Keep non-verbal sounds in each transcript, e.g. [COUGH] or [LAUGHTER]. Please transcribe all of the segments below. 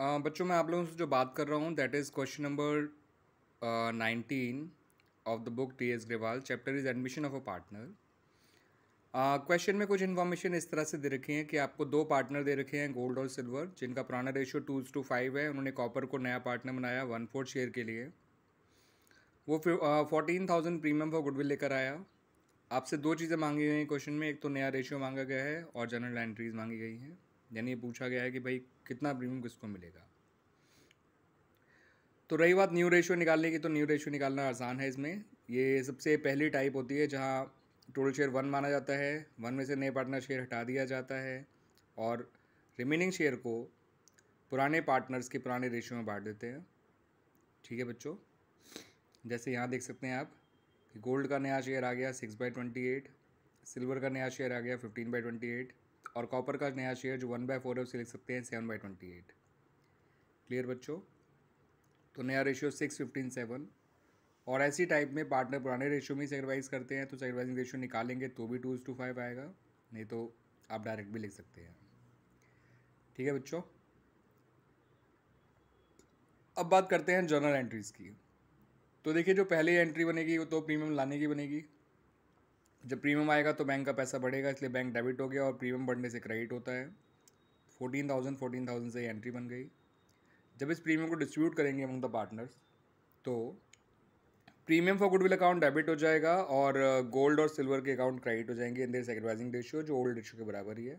बच्चों मैं आप लोगों से जो बात कर रहा हूँ that is question number nineteen of the book T S Grewal chapter is admission of a partner question में कुछ इन्फॉर्मेशन इस तरह से दे रखी है कि आपको दो पार्टनर दे रखे हैं गोल्ड और सिल्वर जिनका पुराना रेशियो टू टू फाइव है उन्होंने कॉपर को नया पार्टनर बनाया वन फोर्थ शेयर के लिए वो fourteen thousand premium for goodwill लेकर आया आपसे दो चीज़ें मांगी गई हैं क्वेश्चन में एक तो नया रेशियो मांगा गया है और जनरल एंट्रीज मांगी गई हैं यानी पूछा गया है कि भाई कितना प्रीमियम किसको मिलेगा तो रही बात न्यू रेशियो निकालने की तो न्यू रेशियो निकालना आसान है इसमें ये सबसे पहली टाइप होती है जहाँ टोटल शेयर वन माना जाता है वन में से नए पार्टनर शेयर हटा दिया जाता है और रिमेनिंग शेयर को पुराने पार्टनर्स के पुराने रेशियो में बांट देते हैं ठीक है बच्चों जैसे यहाँ देख सकते हैं आप कि गोल्ड का नया शेयर आ गया six by twenty eight silver का नया शेयर आ गया फिफ्टीन बाई ट्वेंटी एट और कॉपर का नया शेयर जो वन बाय फोर है उसे लिख सकते हैं seven by twenty eight clear बच्चों तो नया रेशियो सिक्स फिफ्टीन सेवन और ऐसी टाइप में पार्टनर पुराने रेशियो में सेक्रीफाइस करते हैं तो सेक्रीफाइसिंग रेशियो निकालेंगे तो भी टू टू फाइव आएगा नहीं तो आप डायरेक्ट भी लिख सकते हैं ठीक है बच्चों अब बात करते हैं जर्नल एंट्रीज़ की तो देखिए जो पहली एंट्री बनेगी वो तो प्रीमियम लाने की बनेगी जब प्रीमियम आएगा तो बैंक का पैसा बढ़ेगा इसलिए बैंक डेबिट हो गया और प्रीमियम बढ़ने से क्रेडिट होता है फोर्टीन थाउजेंड फोर्टीन थाउजेंड से एंट्री बन गई जब इस प्रीमियम को डिस्ट्रीब्यूट करेंगे अमंग द पार्टनर्स तो premium for goodwill account debit हो जाएगा और गोल्ड uh, और सिल्वर के अकाउंट क्रेडिट हो जाएंगे इन देर सेक्रीफाइजिंग रेशियो जो ओल्ड रेशियो के बराबर ही है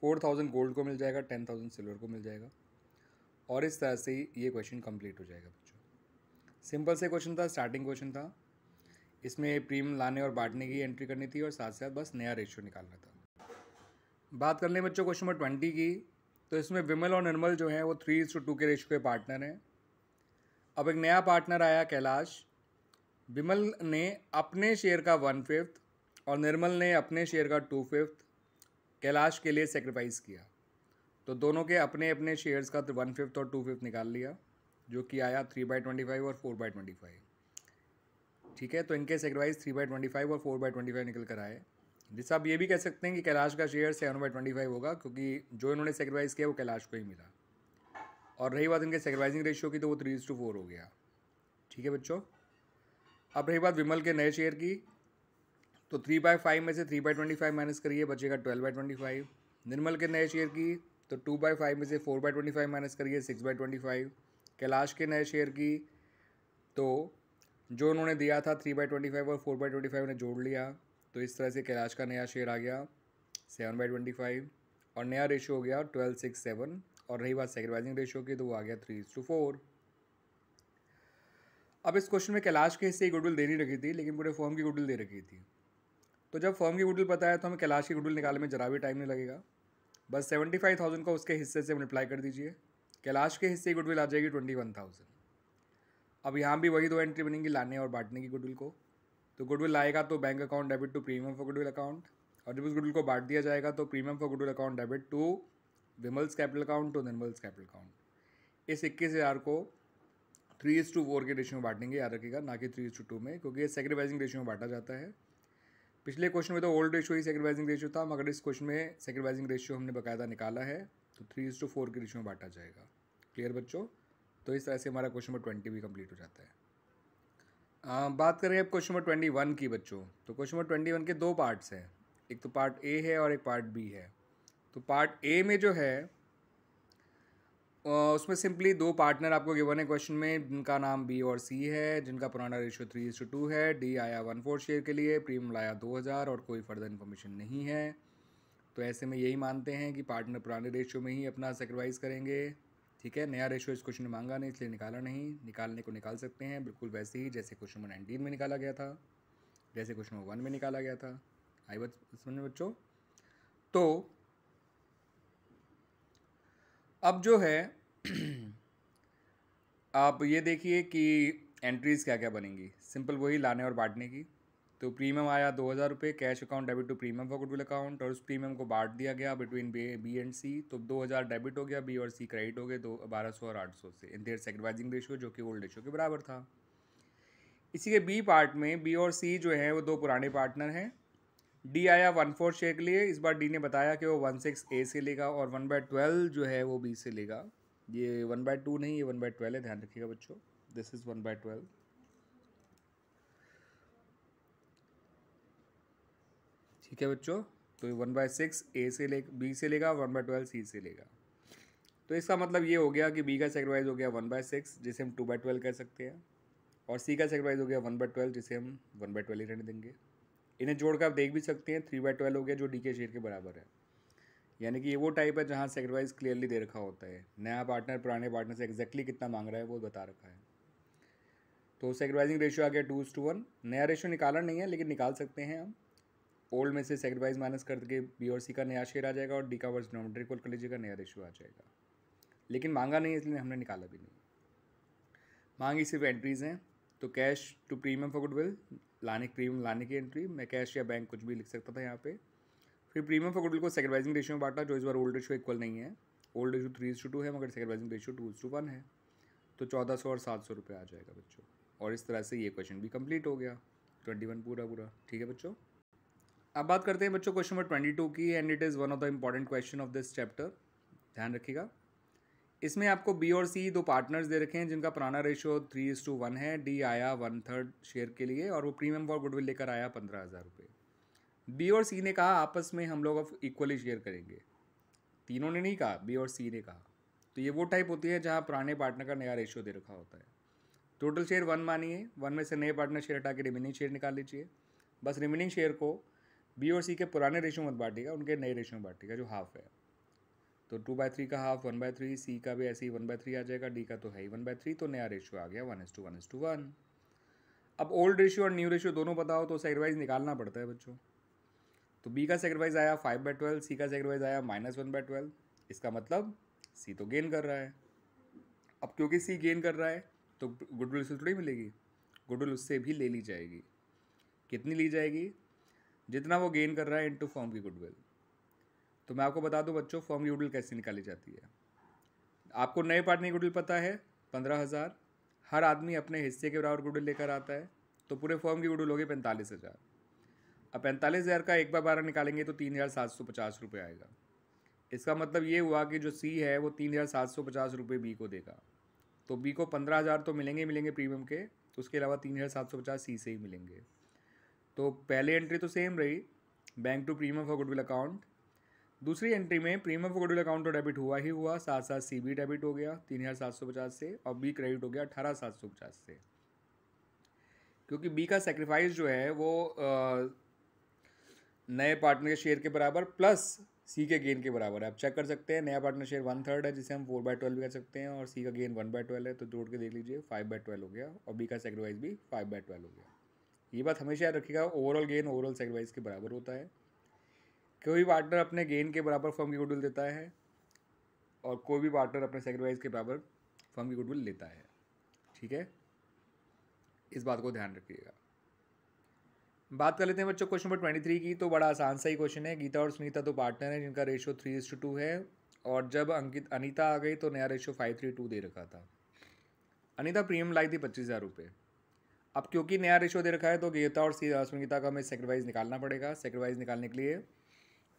फोर थाउजेंड गोल्ड को मिल जाएगा टेन थाउजेंड सिल्वर को मिल जाएगा और इस तरह से ये क्वेश्चन कंप्लीट हो जाएगा बच्चों सिंपल से क्वेश्चन था स्टार्टिंग क्वेश्चन था इसमें प्रीमियम लाने और बांटने की एंट्री करनी थी और साथ साथ बस नया रेशियो निकालना था बात कर लें बच्चों क्वेश्चन नंबर ट्वेंटी की तो इसमें विमल और निर्मल जो हैं वो थ्री टू टू के रेशियो के पार्टनर हैं अब एक नया पार्टनर आया कैलाश विमल ने अपने शेयर का वन फिफ्थ और निर्मल ने अपने शेयर का टू फिफ्थ कैलाश के लिए सेक्रीफाइस किया तो दोनों के अपने अपने शेयर्स का वन फिफ्थ और टू फिफ्थ निकाल लिया जो कि आया थ्री बाई ट्वेंटी फाइव और फोर बाई ट्वेंटी फाइव ठीक है तो इनके sacrifice three by twenty five और फोर बाई ट्वेंटी फाइव निकल कर आए जिससे आप ये भी कह सकते हैं कि कैलाश का share seven by twenty five होगा क्योंकि जो इन्होंने सेक्रीफाइस किया वो कैलाश को ही मिला और रही बात इनके सेक्रीफाइसिंग रेशियो की तो वो थ्री टू फोर हो गया ठीक है बच्चों अब रही बात विमल के नए शेयर की तो थ्री बाई फाइव में से three by twenty five minus करिए बचेगा twelve by twenty five Nirmal के नए शेयर की तो टू बाई फाइव में से four by twenty five minus करिए six by twenty five Kailash के नए शेयर की तो जो उन्होंने दिया था थ्री बाई ट्वेंटी फाइव और फोर बाई ट्वेंटी फाइव ने जोड़ लिया तो इस तरह से कैलाश का नया शेयर आ गया सेवन बाई ट्वेंटी फाइव और नया रेशियो हो गया ट्वेल्व सिक्स सेवन और रही बात सेक्रीफाइजिंग रेशियो की तो वो आ गया थ्री टू फोर अब इस क्वेश्चन में कैलाश के हिस्से की गुडविल नहीं रखी थी लेकिन पूरे फॉर्म की गुडविल दे रखी थी तो जब फॉर्म की गुडविल पता है तो हमें कैलाश की गुडविल निकालने में जरा भी टाइम नहीं लगेगा बस सेवेंटी फाइव थाउजेंड का उसके हिस्से से मल्टीप्लाई कर दीजिए कैलाश के हिस्से की गुडविल आ जाएगी ट्वेंटी वन थाउजेंड अब यहाँ भी वही दो एंट्री बनेंगी लाने और बांटने की गुडविल को तो गुडविल आएगा तो bank account debit to premium for goodwill account और जब उस गुडविल को बांट दिया जाएगा तो premium for goodwill account debit to Vimal's capital account to Nirmal's capital account इस इक्कीस हज़ार को थ्री इज टू फोर के रेशियो में बांटेंगे याद रखेगा ना कि थ्री इज टू टू में क्योंकि ये सेक्रीफाइजिंग रेशियो में बांटा जाता है पिछले क्वेश्चन में तो ओल्ड रेशियो ही सेक्रीफाइजिंग रेशियो था मगर इस क्वेश्चन में सेक्रीफाइजिंग रेशियो हमने बाकायदा निकाला है तो थ्री इज टू फोर के रेशियो में बांटा जाएगा क्लियर बच्चों तो इस तरह से हमारा क्वेश्चन नंबर ट्वेंटी भी कंप्लीट हो जाता है आ, बात करें अब क्वेश्चन नंबर ट्वेंटी वन की बच्चों तो क्वेश्चन नंबर ट्वेंटी वन के दो पार्ट्स हैं एक तो पार्ट ए है और एक पार्ट बी है तो पार्ट ए में जो है उसमें सिंपली दो पार्टनर आपको गिवन है क्वेश्चन में जिनका नाम बी और सी है जिनका पुराना रेशो थ्री इज टू है डी आया वन फोर शेयर के लिए प्रीमियम लाया दो हज़ार और कोई फर्दर इन्फॉर्मेशन नहीं है तो ऐसे में यही मानते हैं कि पार्टनर पुराने रेशियो में ही अपना सेक्रीफाइस करेंगे ठीक है नया रेशो इस क्वेश्चन में मांगा नहीं इसलिए निकाला नहीं निकालने को निकाल सकते हैं बिल्कुल वैसे ही जैसे क्वेश्चन नंबर नाइनटीन में निकाला गया था जैसे क्वेश्चन नंबर वन में निकाला गया था आई बात समझ बच्चों तो अब जो है [CLEARS THROAT] आप ये देखिए कि एंट्रीज़ क्या क्या बनेंगी सिंपल वही लाने और बांटने की तो प्रीमियम आया दो हज़ार रुपये cash account debit to premium for goodwill account और उस प्रीमियम को बांट दिया गया बिटवीन बी एंड सी तो दो हज़ार डेबिट हो गया बी और सी क्रेडिट हो गए दो बारह सौ और आठ सौ से इन देर सेक्रीफाइजिंग रेशियो जो कि ओल्ड रेशियो के बराबर था इसी के बी पार्ट में बी और सी जो है वो दो पुराने पार्टनर हैं डी आया वन फोर शेयर के लिए इस बार डी ने बताया कि वो वन सिक्स ए से लेगा और वन बाय ट्वेल्व जो है वो बी से लेगा ये वन बाय टू नहीं ये वन बाय ट्वेल्व है ध्यान रखिएगा बच्चों this is one by twelve ठीक है बच्चों तो वन बाय सिक्स ए से ले बी से लेगा वन बाय ट्वेल्व सी से लेगा तो इसका मतलब ये हो गया कि बी का सेक्रीफाइस हो गया वन बाय सिक्स जिसे हम टू बाय ट्वेल्व कह सकते हैं और सी का सेक्रीफाइस हो गया वन बाय ट्वेल्व जिसे हम वन बाय ट्वेल्व ही रहने देंगे इन्हें जोड़कर आप देख भी सकते हैं थ्री बाय ट्वेल्व हो गया जो डी के शेयर के बराबर है यानी कि ये वो टाइप है जहाँ सेक्रीफाइस क्लियरली दे रखा होता है नया पार्टनर पुराने पार्टनर से एक्जैक्टली कितना मांग रहा है वो बता रखा है तो सेक्रीफाइजिंग रेशियो आ गया टू टू वन नया रेशियो निकाला नहीं है लेकिन निकाल सकते हैं हम ओल्ड में से सेक्रीफाइस माइनस करके बी और सी का नया शेयर आ जाएगा और डी का वर्स डोमेट्री इक्वल कर लीजिएगा नया रेशियो आ जाएगा लेकिन मांगा नहीं इसलिए हमने निकाला भी नहीं मांगी सिर्फ एंट्रीज़ हैं तो cash to premium for goodwill लाने की प्रीमियम लाने की एंट्री मैं कैश या बैंक कुछ भी लिख सकता था यहाँ पे फिर प्रीमियम फॉर गुडविल को सेक्रीफाइजिंग रेशियो में बांटा जो इस बार ओल्ड रेशियो इक्वल नहीं है ओल्ड रेशियो थ्री टू है मगर sacrificing ratio two two one है तो चौदह सौ और सात सौ रुपये आ जाएगा बच्चों और इस तरह से ये क्वेश्चन भी कंप्लीट हो गया ट्वेंटी वन पूरा पूरा ठीक है बच्चों अब बात करते हैं बच्चों क्वेश्चन नंबर ट्वेंटी टू की and it is one of the important question of this chapter ध्यान रखिएगा इसमें आपको बी और सी दो पार्टनर्स दे रखे हैं जिनका पुराना ratio three is to one है डी आया वन थर्ड शेयर के लिए और वो प्रीमियम फॉर गुडविल लेकर आया पंद्रह हज़ार रुपये बी और सी ने कहा आपस में हम लोग अब इक्वली शेयर करेंगे तीनों ने नहीं कहा बी और सी ने कहा तो ये वो टाइप होती है जहाँ पुराने पार्टनर का नया रेशियो दे रखा होता है टोटल शेयर वन मानिए वन में से नए पार्टनर शेयर हटा के रिमेनिंग शेयर निकाल लीजिए बस रिमेनिंग शेयर को बी और सी के पुराने रेशो मत बांटिएगा उनके नए रेशो में बांटिएगा जो हाफ है तो टू बाय थ्री का half one by three C का भी ऐसे ही वन बाय थ्री आ जाएगा डी का तो है ही वन बाय थ्री तो नया रेशियो आ गया one is two one is two one अब ओल्ड रेशियो और न्यू रेशियो दोनों पता हो तो सेक्रीफाइस निकालना पड़ता है बच्चों तो बी का सेक्रीफाइस आया फाइव बाय ट्वेल्व सी का सेक्रीफाइस आया माइनस वन बाय ट्वेल्व इसका मतलब सी तो गेन कर रहा है अब क्योंकि सी गेन कर रहा है तो गुडविल से थोड़ी मिलेगी गुडविल उससे भी ले ली जाएगी कितनी ली जाएगी जितना वो गेन कर रहा है इनटू फॉर्म की गुडविल तो मैं आपको बता दूं बच्चों फॉर्म की गुडविल कैसे निकाली जाती है आपको नए पार्टनर की गुडविल पता है पंद्रह हज़ार हर आदमी अपने हिस्से के बराबर गुडविल लेकर आता है तो पूरे फॉर्म की गुडविल होगी पैंतालीस हज़ार अब पैंतालीस हज़ार का एक बार बारह निकालेंगे तो तीन हज़ार सात सौ पचास रुपये आएगा इसका मतलब ये हुआ कि जो सी है वो तीन हज़ार सात सौ पचास रुपये बी को देगा तो बी को पंद्रह हज़ार तो मिलेंगे मिलेंगे प्रीमियम के उसके अलावा तीन हज़ार सात सौ पचास सी से ही मिलेंगे तो पहले एंट्री तो सेम रही bank to premium for goodwill account दूसरी एंट्री में प्रीमियम फॉर गुडविल अकाउंट तो डेबिट हुआ ही हुआ साथ साथ सी बी डेबिट हो गया तीन हज़ार सात सौ पचास से और बी क्रेडिट हो गया अठारह सात सौ पचास से क्योंकि बी का सेक्रीफाइस जो है वो आ, नए पार्टनर के शेयर के बराबर प्लस सी के गेन के बराबर है आप चेक कर सकते हैं नया पार्टनर शेयर वन थर्ड है जिसे हम फोर बाय ट्वेल्व भी कर सकते हैं और सी का गेन वन बाय ट्वेल्व है तो जोड़ के देख लीजिए फाइव बाय ट्वेल्व हो गया और बी का सेक्रीफाइस भी फाइव बाय ट्वेल्व हो गया ये बात हमेशा याद रखिएगा ओवरऑल गेन ओवरऑल सेक्रीफाइस के बराबर होता है कोई भी पार्टनर अपने गेन के बराबर फर्म की गुडविल देता है और कोई भी पार्टनर अपने सेक्रीफाइस के बराबर फर्म की गुडविल लेता है ठीक है इस बात को ध्यान रखिएगा बात कर लेते हैं बच्चों क्वेश्चन नंबर ट्वेंटी थ्री की तो बड़ा आसान सा ही क्वेश्चन है गीता और सुनीता तो पार्टनर हैं जिनका रेशियो थ्री इज टू है और जब अंकित अनीता आ गई तो नया रेशियो फाइव थ्री टू दे रखा था अनीता प्रीमियम लाई थी पच्चीस हज़ार रुपये अब क्योंकि नया रेशो दे रखा है तो गीता और सीधा गीता का हमें सेक्रीफाइस निकालना पड़ेगा सेक्रीफाइस निकालने के लिए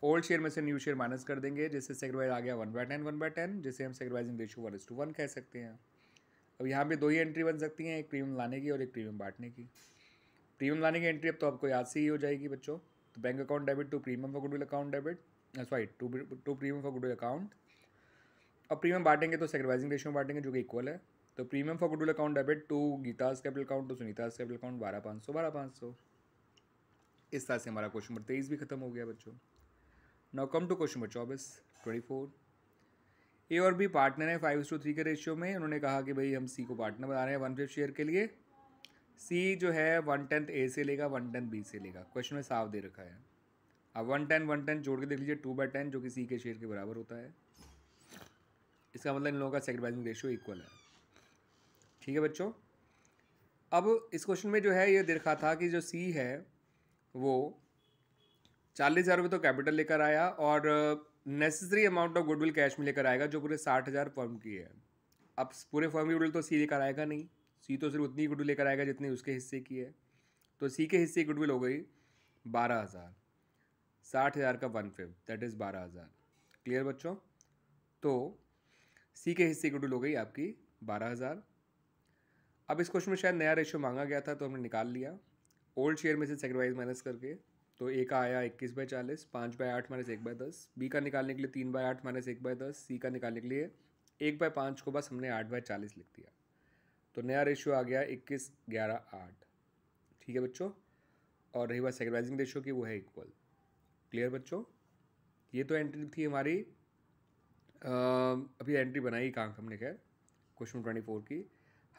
ओल्ड शेयर में से न्यू शेयर माइनस कर देंगे जिससे सेक्रीफाइस आ गया one by ten one by ten जिसे हम sacrificing ratio one two one कह सकते हैं अब यहाँ पे दो ही एंट्री बन सकती हैं एक प्रीमियम लाने की और एक प्रीमियम बांटने की प्रीमियम लाने की एंट्री अब तो आपको याद से ही हो जाएगी बच्चों तो bank account debit to premium for goodwill account debit sorry to to premium for goodwill account अब प्रीमियम बांटेंगे तो सेक्रीफाइजिंग रेशो में बांटेंगे जो कि इक्वल है तो premium for goodwill account debit to Geeta's capital account to Sunita's capital account बारह पाँच सौ बारह पाँच सौ इस तरह से हमारा क्वेश्चन नंबर तेईस भी खत्म हो गया बच्चों now come to question number चौबीस ट्वेंटी फोर ए और बी पार्टनर है फाइव टू थ्री के रेशियो में उन्होंने कहा कि भाई हम सी को पार्टनर बना रहे हैं वन फिफ्थ शेयर के लिए सी जो है वन टेंथ ए से लेगा वन टेंथ बी से लेगा क्वेश्चन में साफ दे रखा है अब वन टेन वन टेन जोड़ के देख लीजिए टू बाई टेन जो कि सी के शेयर के बराबर होता है इसका मतलब इन लोगों का सेक्रीफाइसिंग रेशियो इक्वल है ठीक है बच्चों अब इस क्वेश्चन में जो है ये देखा था कि जो सी है वो चालीस हज़ार रुपये तो कैपिटल लेकर आया और necessary amount of goodwill cash में लेकर आएगा जो पूरे साठ हज़ार फर्म की है अब पूरे फर्म की गुडविल तो सी लेकर आएगा नहीं सी तो सिर्फ उतनी गुडविल लेकर आएगा जितनी उसके हिस्से की है तो सी के हिस्से की गुडविल हो गई बारह हज़ार साठ हज़ार का वन फिफ्थ दैट इज़ बारह हज़ार क्लियर बच्चों तो सी के हिस्से की गुडविल हो गई आपकी बारह हज़ार अब इस क्वेश्चन में शायद नया रेशियो मांगा गया था तो हमने निकाल लिया ओल्ड शेयर में से सेक्रीफाइस माइनस करके तो ए का आया इक्कीस बाई चालीस पाँच बाई आठ माइनस एक बाई दस बी का निकालने के लिए तीन बाई आठ माइनस एक बाई दस सी का निकालने के लिए एक बाई पाँच को बस हमने आठ बाय चालीस लिख दिया तो नया रेशियो आ गया इक्कीस ग्यारह आठ ठीक है बच्चों और रही बात सेक्रीफाइजिंग रेशियो की वो है इक्वल क्लियर बच्चों ये तो एंट्री थी हमारी आ, अभी एंट्री बनाई कहाँ हमने खैर क्वेश्चन ट्वेंटी फोर की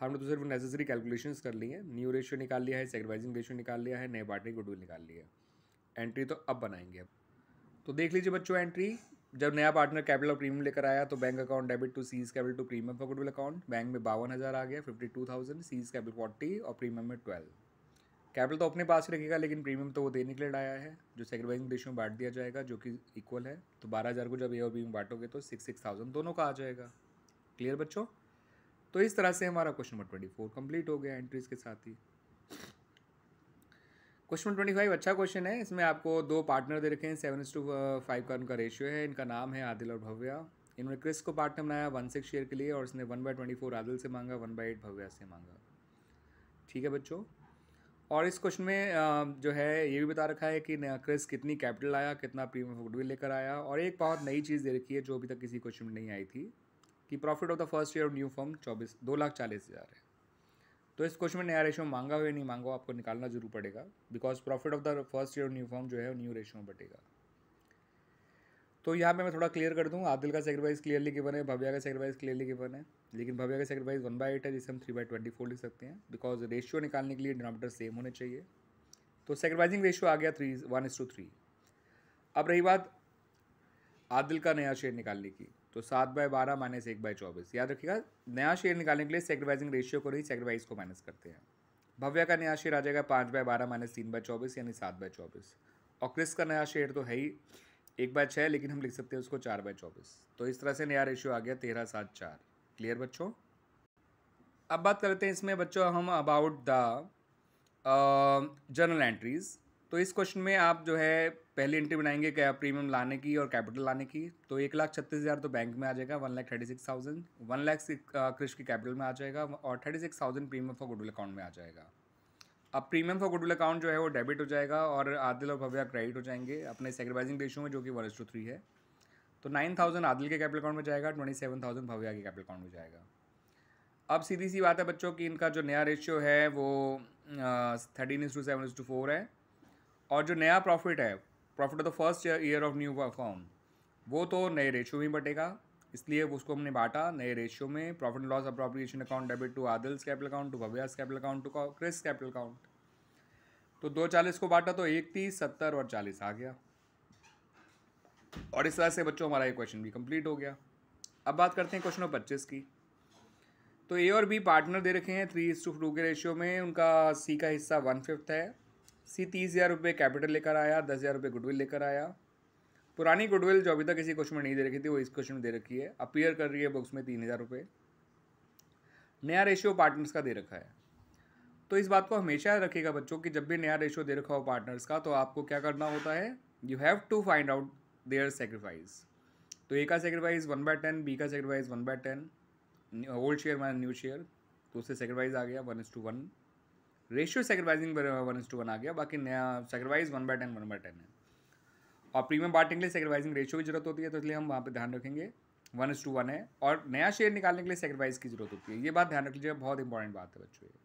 हमने तो सिर्फ नेसेसरी कैलकुलेशंस कर ली हैं न्यू रेशियो निकाल लिया है सेक्रीफाइजिंग रेशियो निकाल लिया है नए पार्टनर गुडविल निकाल लिया एंट्री तो अब बनाएंगे अब तो देख लीजिए बच्चों एंट्री जब नया पार्टनर कैपिटल और प्रीमियम लेकर आया तो bank account debit to C's capital to premium for goodwill account bank में बावन हज़ार आ गया fifty two thousand C's capital forty और प्रीमियम में ट्वेल्व कैपिटल तो अपने पास ही रखेगा लेकिन प्रीमियम तो वो देने के लिए आया है जो सेक्रीफाइसिंग रेशियो में बांट दिया जाएगा जो कि इक्वल है तो बारह हज़ार को जब ए और बी में बांटोगे तो सिक्स सिक्स थाउजेंड दोनों का आ जाएगा क्लियर बच्चों तो इस तरह से हमारा question number twenty four complete हो गया एंट्रीज के साथ ही क्वेश्चन नंबर ट्वेंटी फाइव अच्छा क्वेश्चन है इसमें आपको दो पार्टनर दे रखे हैं सेवन टू फाइव का उनका रेशियो है इनका नाम है आदिल और भव्या इन्होंने क्रिस को पार्टनर बनाया वन सिक्स शेयर के लिए और इसने one by twenty four Adil से मांगा वन बाई एट भव्या से मांगा ठीक है बच्चों और इस क्वेश्चन में uh, जो है ये भी बता रखा है कि क्रिस कितनी कैपिटल आया कितना प्रीमियम गुडविल लेकर आया और एक बहुत नई चीज़ दे रखी है जो अभी तक किसी क्वेश्चन में नहीं आई थी कि profit of the first year of new firm चौबीस दो लाख चालीस हज़ार है तो इस क्वेश्चन में नया रेशो मांगा हुआ नहीं मांगा आपको निकालना जरूर पड़ेगा because profit of the first year of new firm जो है न्यू रेशो में बटेगा तो यहाँ पे मैं थोड़ा क्लियर कर दूँ आदिल का सेक्रीफाइस क्लियरली गिवन है भव्या का सेक्रीफाइस क्लियरली गिवन है लेकिन भव्या का सेक्रीफाइस वन बाई एट है जिसे हम थ्री बाई ट्वेंटी फोर लिख सकते हैं बिकॉज रेशियो निकालने के लिए डिनोमीटर सेम होने चाहिए तो सेक्रीफाइजिंग रेशियो आ गया three one is to three अब रही बात आदिल का नया शेयर निकालने की तो सात बाय बारह माइनस एक बाय चौबीस याद रखिएगा नया शेयर निकालने के लिए सेक्रीफाइजिंग रेशियो को नहीं सेक्रीफाइस को माइनस करते हैं भव्य का नया शेयर आ जाएगा पाँच बाय बारह माइनस तीन बाय चौबीस यानी सात बाय चौबीस और क्रिस का नया शेयर तो है ही एक बाय छः लेकिन हम लिख सकते हैं उसको चार बाय चौबीस तो इस तरह से नया रेशियो आ गया तेरह सात चार क्लियर बच्चों अब बात करते हैं इसमें बच्चों हम अबाउट द जर्नल एंट्रीज़ तो इस क्वेश्चन में आप जो है पहली एंट्री बनाएंगे क्या प्रीमियम लाने की और कैपिटल लाने की तो एक लाख छत्तीस हज़ार तो बैंक में आ जाएगा one lakh thirty six thousand one lakh Krish की कैपिटल में आ जाएगा और thirty six thousand premium for goodwill account में आ जाएगा अब प्रीमियम फॉर गुडविल अकाउंट जो है वो डेबिट हो जाएगा और आदिल और भव्या क्रेडिट हो जाएंगे अपने सेक्रीफाइजिंग रेशियो में जो कि वन टू थ्री है तो नाइन थाउजेंड आदिल के कैपिटल अकाउंट में जाएगा ट्वेंटी सेवन थाउजेंड भव्या के कैपिटल अकाउंट में जाएगा अब सीधी सी बात है बच्चों की इनका जो नया रेशियो है वो thirteen is to seven is to four है और जो नया प्रॉफिट है profit of the first year of new form वो तो नए रेशियो में बटेगा इसलिए उसको हमने बांटा नए रेशियो में profit loss appropriation account debit to Adil's capital account to Bhavya's capital account to Kris capital account तो दो चालीस को बांटा तो एक तीस सत्तर और चालीस आ गया और इस तरह से बच्चों हमारा ये क्वेश्चन भी कंप्लीट हो गया अब बात करते हैं क्वेश्चन पच्चीस की तो ए और बी पार्टनर दे रखे हैं थ्री इज टू टू के रेशियो में उनका सी का हिस्सा वन फिफ्थ है सी तीस हज़ार रुपये कैपिटल लेकर आया दस हज़ार रुपये गुडविल लेकर आया पुरानी गुडविल जो अभी तक किसी क्वेश्चन में नहीं दे रखी थी वो इस क्वेश्चन में दे रखी है अपीयर कर रही है बुक्स में तीन हज़ार रुपये नया रेशियो पार्टनर्स का दे रखा है तो इस बात को हमेशा रखिएगा बच्चों कि जब भी नया रेशियो दे रखा हो पार्टनर्स का तो आपको क्या करना होता है you have to find out their sacrifice तो ए का sacrifice one by ten B का sacrifice one by ten old share minus new share तो उससे सेक्रीफाइस आ गया one is to one ratio sacrificing one is to one आ गया बाकी नया sacrifice one by ten one by ten है और प्रीमियम बांटने के लिए सेक्रीफाइजिंग रेशियो की जरूरत होती है तो इसलिए हम वहाँ पर ध्यान रखेंगे वन इज टू वन है और नया शेयर निकालने के लिए सेक्रीफाइज की जरूरत होती है ये बात ध्यान रख लीजिए बहुत इंपॉर्टेंट बात है बच्चों